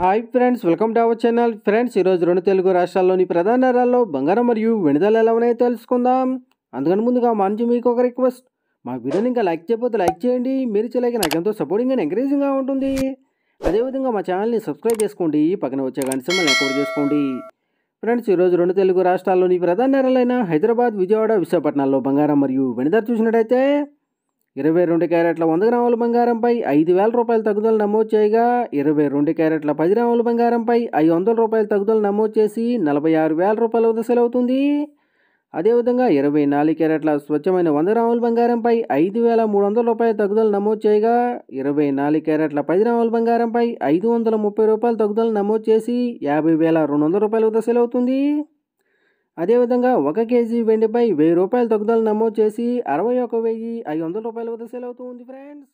hi friends welcome to our channel friends ఈరోజు రెండు తెలుగు రాష్ట్రాల్లోని ప్రధాన నగరాల్లో బంగారం మరియు వెనుదలు ఎలా ఉన్నాయో తెలుసుకుందాం అందుకని ముందుగా మంచి మీకు ఒక రిక్వెస్ట్ మా వీడియోని ఇంకా లైక్ చేయకపోతే లైక్ చేయండి మీరు చేయలేక నాకు ఎంతో సపోర్టింగ్ అని ఎంకరేజింగ్గా ఉంటుంది అదేవిధంగా మా ఛానల్ని సబ్స్క్రైబ్ చేసుకోండి పక్కన వచ్చే కానీ సమయాన్ని అకౌంట్ చేసుకోండి ఫ్రెండ్స్ ఈరోజు రెండు తెలుగు రాష్ట్రాల్లోని ప్రధాన నగరాలైన హైదరాబాద్ విజయవాడ విశాఖపట్నాల్లో బంగారం మరియు వెనుదలు చూసినట్టయితే ఇరవై రెండు క్యారెట్ల వంద గ్రాముల బంగారంపై ఐదు వేల రూపాయల తగ్గుదల నమోదు చేయగా ఇరవై రెండు క్యారెట్ల పది గ్రాముల బంగారంపై ఐదు వందల రూపాయల తగ్గుదల నమోదు చేసి నలభై ఆరు వేల రూపాయల వద్ద సెలవుతుంది అదేవిధంగా ఇరవై నాలుగు క్యారెట్ల స్వచ్ఛమైన వంద గ్రాముల బంగారంపై ఐదు వేల మూడు వందల రూపాయల తగ్గుదల నమోదు చేయగా ఇరవై నాలుగు క్యారెట్ల పది గ్రాముల బంగారంపై ఐదు వందల ముప్పై రూపాయల తగ్గుదల నమోదు చేసి యాభై వేల రెండు వందల రూపాయల వద్ద సెలవుతుంది అదేవిధంగా ఒక కేజీ వెండిపై వెయ్యి రూపాయల తగ్గుదల నమోదు చేసి అరవై ఒక వెయ్యి ఐదు వందల రూపాయల వద్ద సేల్ అవుతుంది ఫ్రెండ్స్